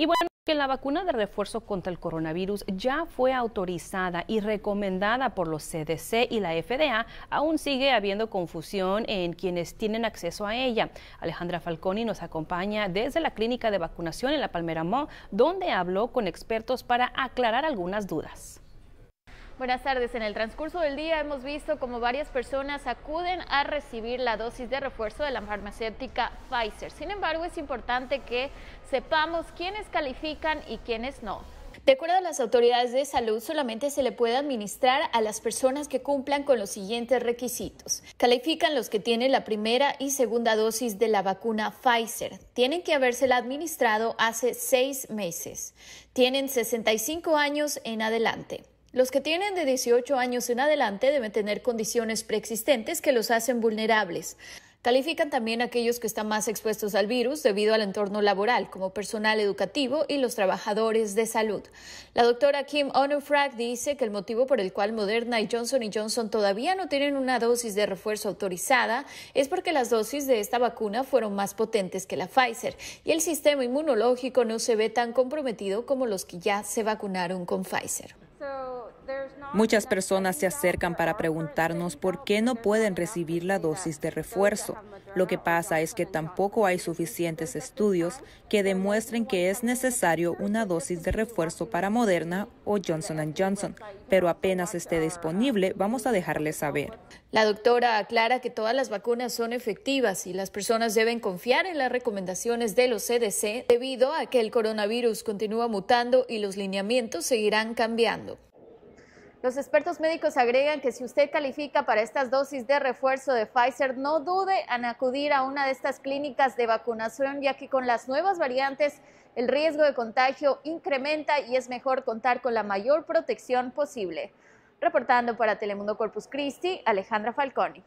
Y bueno, que la vacuna de refuerzo contra el coronavirus ya fue autorizada y recomendada por los CDC y la FDA, aún sigue habiendo confusión en quienes tienen acceso a ella. Alejandra Falconi nos acompaña desde la clínica de vacunación en La Palmera Mall, donde habló con expertos para aclarar algunas dudas. Buenas tardes. En el transcurso del día hemos visto cómo varias personas acuden a recibir la dosis de refuerzo de la farmacéutica Pfizer. Sin embargo, es importante que sepamos quiénes califican y quiénes no. De acuerdo a las autoridades de salud, solamente se le puede administrar a las personas que cumplan con los siguientes requisitos. Califican los que tienen la primera y segunda dosis de la vacuna Pfizer. Tienen que habérsela administrado hace seis meses. Tienen 65 años en adelante. Los que tienen de 18 años en adelante deben tener condiciones preexistentes que los hacen vulnerables. Califican también a aquellos que están más expuestos al virus debido al entorno laboral, como personal educativo y los trabajadores de salud. La doctora Kim Onufrag dice que el motivo por el cual Moderna y Johnson Johnson todavía no tienen una dosis de refuerzo autorizada es porque las dosis de esta vacuna fueron más potentes que la Pfizer y el sistema inmunológico no se ve tan comprometido como los que ya se vacunaron con Pfizer. Muchas personas se acercan para preguntarnos por qué no pueden recibir la dosis de refuerzo. Lo que pasa es que tampoco hay suficientes estudios que demuestren que es necesario una dosis de refuerzo para Moderna o Johnson Johnson, pero apenas esté disponible vamos a dejarles saber. La doctora aclara que todas las vacunas son efectivas y las personas deben confiar en las recomendaciones de los CDC debido a que el coronavirus continúa mutando y los lineamientos seguirán cambiando. Los expertos médicos agregan que si usted califica para estas dosis de refuerzo de Pfizer, no dude en acudir a una de estas clínicas de vacunación, ya que con las nuevas variantes el riesgo de contagio incrementa y es mejor contar con la mayor protección posible. Reportando para Telemundo Corpus Christi, Alejandra Falconi.